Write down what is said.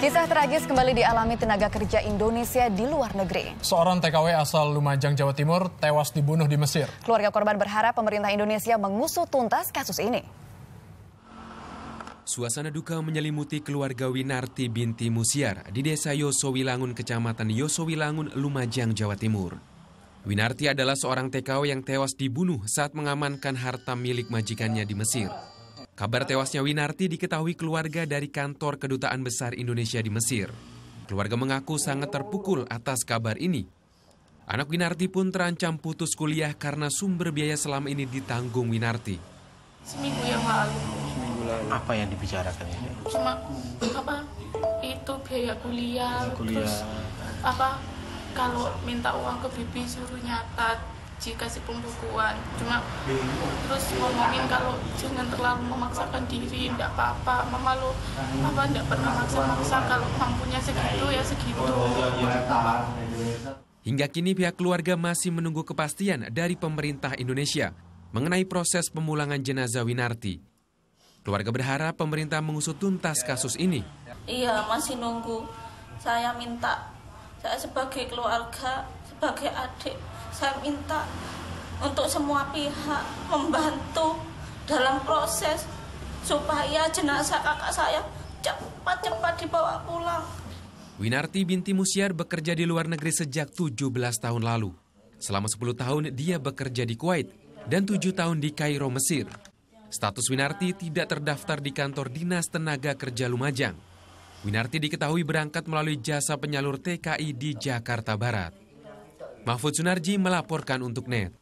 Kisah tragis kembali dialami tenaga kerja Indonesia di luar negeri. Seorang TKW asal Lumajang, Jawa Timur tewas dibunuh di Mesir. Keluarga korban berharap pemerintah Indonesia mengusut tuntas kasus ini. Suasana duka menyelimuti keluarga Winarti binti Musiar di desa Yosowilangun, kecamatan Yosowilangun, Lumajang, Jawa Timur. Winarti adalah seorang TKW yang tewas dibunuh saat mengamankan harta milik majikannya di Mesir. Kabar tewasnya Winarti diketahui keluarga dari kantor kedutaan besar Indonesia di Mesir. Keluarga mengaku sangat terpukul atas kabar ini. Anak Winarti pun terancam putus kuliah karena sumber biaya selama ini ditanggung Winarti. Seminggu yang lalu. Seminggu lalu. Apa yang dibicarakan ya? Cuma apa? Itu biaya kuliah. Biaya kuliah. Terus, apa? Kalau minta uang ke bibi suruh nyatat dikasih pembukuan cuma terus ngomongin kalau jangan terlalu memaksakan diri tidak apa-apa mama lo apa tidak pernah maksa-maksa kalau mampunya segitu ya segitu oh, iya, iya, iya, Hingga kini pihak keluarga masih menunggu kepastian dari pemerintah Indonesia mengenai proses pemulangan jenazah Winarti. Keluarga berharap pemerintah mengusut tuntas kasus ini. Iya, masih nunggu. Saya minta, saya sebagai keluarga, sebagai adik, saya minta untuk semua pihak membantu dalam proses supaya jenazah kakak saya cepat-cepat dibawa pulang. Winarti binti Musyar bekerja di luar negeri sejak 17 tahun lalu. Selama 10 tahun dia bekerja di Kuwait dan 7 tahun di Kairo, Mesir. Status Winarti tidak terdaftar di kantor Dinas Tenaga Kerja Lumajang. Winarti diketahui berangkat melalui jasa penyalur TKI di Jakarta Barat. Mahfud Sunarji melaporkan untuk NET.